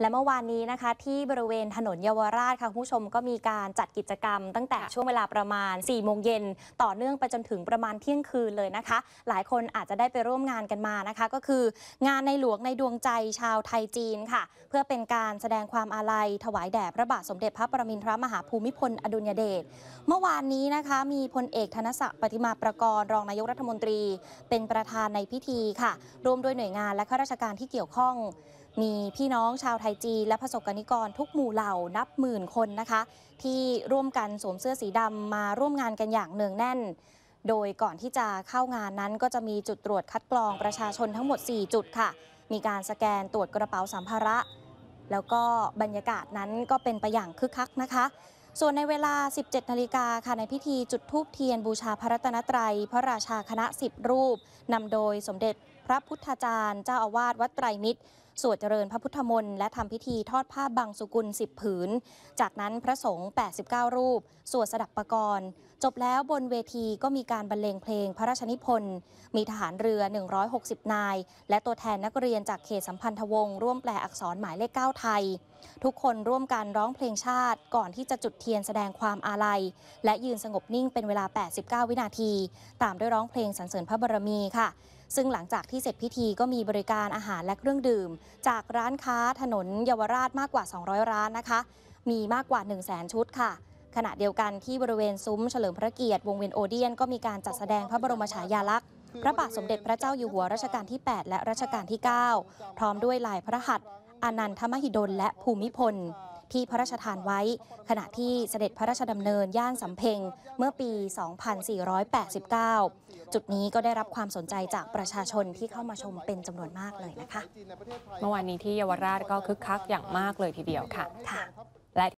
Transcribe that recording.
และเมื่อวานนี้นะคะ ที่บริเวณถนนเยาวราช ค่ะคุณผู้ชมก็มีการจัดกิจกรรม ตั้งแต่ช่วงเวลาประมาณ 4 โมงเย็น ต่อเนื่องไปจนถึงประมาณเที่ยงคืนเลยนะคะ หลายคนอาจจะได้ไปร่วมงานกันมานะคะ ก็คือ งานในหลวงในดวงใจชาวไทยจีนค่ะ เพื่อเป็นการแสดงความอาลัย ถวายแด่พระบาทสมเด็จพระประมินทรมหาภูมิพลอดุลยเดชเมื่อวานนี้นะคะมีพลเอกธนศักดิ์ปฏิมาประกรณ์รองนายกรัฐมนตรี เป็นประธานในพิธีค่ะรวมด้วยหน่วยงานและข้าราชการที่เกี่ยวข้องมีพี่น้องชาวไทยจีนและประสบกนิกรทุกหมู่เหล่านับหมื่นคนนะคะ ที่ร่วมกันสวมเสื้อสีดำมาร่วมงานกันอย่างเนืองแน่น โดยก่อนที่จะเข้างานนั้นก็จะมีจุดตรวจคัดกรองประชาชนทั้งหมด 4 จุดค่ะ มีการสแกนตรวจกระเป๋าสัมภาระ แล้วก็บรรยากาศนั้นก็เป็นไปอย่างคึกคักนะคะ ส่วนในเวลา 17 นาฬิกาค่ะในพิธีจุดธูปเทียนบูชาพระรัตนตรัย พระราชาคณะ10รูปนำโดยสมเด็จพระพุทธาจารย์เจ้าอาวาสวัดไตรมิตรสวดเจริญพระพุทธมนต์และทำพิธีทอดผ้าบางสุกุล 10 ผืน จากนั้นพระสงฆ์89 รูปสวดสดับประกรณ์ จบแล้วบนเวทีก็มีการบรรเลงเพลงพระราชนิพนธ์มีทหารเรือ 160 นาย และตัวแทนนักเรียนจากเขตสัมพันธวงศ์ร่วมแปลอักษรหมายเลข9ไทย ทุกคนร่วมกันร้องเพลงชาติก่อนที่จะจุดเทียนแสดงความอาลัยและยืนสงบนิ่งเป็นเวลา 89 วินาที ตามด้วยร้องเพลงสรรเสริญพระบรมีค่ะซึ่งหลังจากที่เสร็จพิธีก็มีบริการอาหารและเครื่องดื่ม จากร้านค้าถนน เยาวราชมากกว่า 200 ร้านนะคะ มีมากกว่า 1 0 0 0 0แชุดค่ะ ขณะเดียวกันที่บริเวณซุ้ม เฉลิมพระเกียรติ วงเวียนโอเดียนก็มีการจัดแสดงพระบรมฉายาลักษณ์พระบาทสมเด็จพระเจ้าอยู่หัวรัชกาลที่ 8 และรัชกาลที่ 9 พร้อมด้วยลายพระหัตถ์อนันทมหิดลและภูมิพลที่พระราชทานไว้ขณะที่เสด็จพระราชดำเนินย่านสำเพ็งเมื่อปี 2489 จุดนี้ก็ได้รับความสนใจจากประชาชนที่เข้ามาชมเป็นจำนวนมากเลยนะคะ เมื่อวานนี้ที่เยาวราชก็คึกคักอย่างมากเลยทีเดียวค่ะ